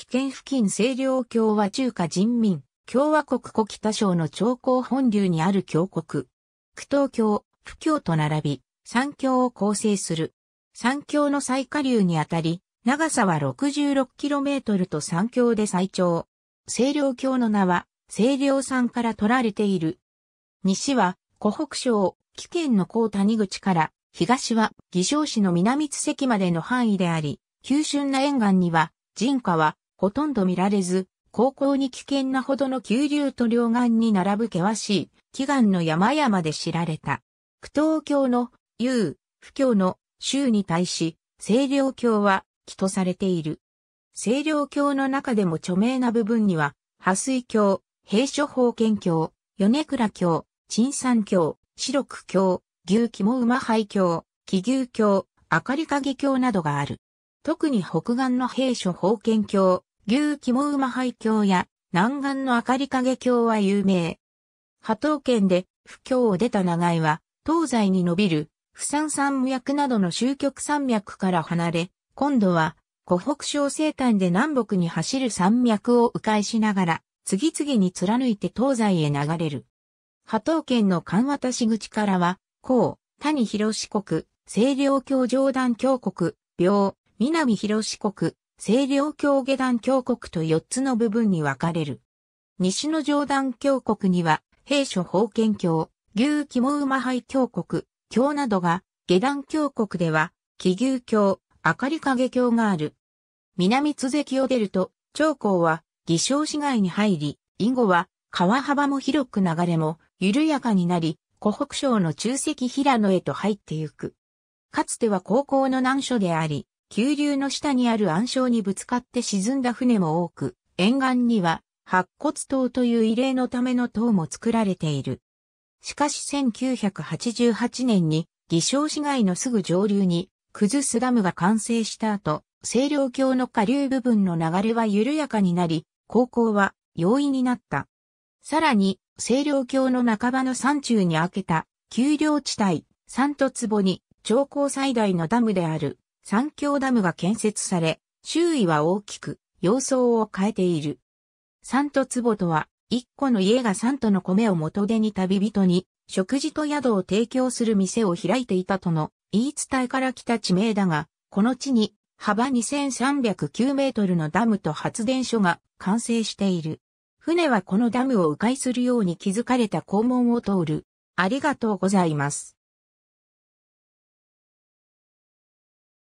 岐県付近清涼橋は中華人民共和国古北省の長江本流にある峡谷。区東京、不京と並び、三峡を構成する。三峡の最下流にあたり、長さは 66km と三峡で最長。清涼峡の名は、清涼山から取られている。西は、湖北省、岐県の高谷口から、東は、偽証市の南津関までの範囲であり、急峻な沿岸には、人家は、ほとんど見られず、高校に危険なほどの急流と両岸に並ぶ険しい、祈願の山々で知られた。苦闘教の、雄、不教の、州に対し、清涼教は、起とされている。清涼教の中でも著名な部分には、破水教、平所法剣教、米倉教、陳山教、白六教、牛肝馬廃教、騎牛教、明かり影教などがある。特に北岸の平所法剣教、牛肝馬廃峡や南岸の明かり影橋は有名。波東圏で、不況を出た長井は、東西に伸びる、不山山脈などの終局山脈から離れ、今度は、湖北省西端で南北に走る山脈を迂回しながら、次々に貫いて東西へ流れる。波東圏の関渡し口からは、甲、谷広四国、清涼峡上段峡谷、病、南広四国、清涼峡下段峡谷と四つの部分に分かれる。西の上段峡谷には、平所宝剣峡、牛肝馬廃峡谷、峡などが、下段峡谷では、気牛峡、明かり影峡がある。南津関を出ると、長江は、偽証市街に入り、以後は、川幅も広く流れも、緩やかになり、湖北省の中石平野へと入ってゆく。かつては高校の難所であり、急流の下にある暗礁にぶつかって沈んだ船も多く、沿岸には白骨島という異例のための塔も作られている。しかし1988年に偽証市街のすぐ上流に、クズスダムが完成した後、清涼橋の下流部分の流れは緩やかになり、航行は容易になった。さらに、清涼橋の半ばの山中に開けた、丘陵地帯、三と坪に、超高最大のダムである、三峡ダムが建設され、周囲は大きく、様相を変えている。三都坪とは、一個の家が三都の米を元手に旅人に、食事と宿を提供する店を開いていたとの言い伝えから来た地名だが、この地に幅2309メートルのダムと発電所が完成している。船はこのダムを迂回するように築かれた肛門を通る。ありがとうございます。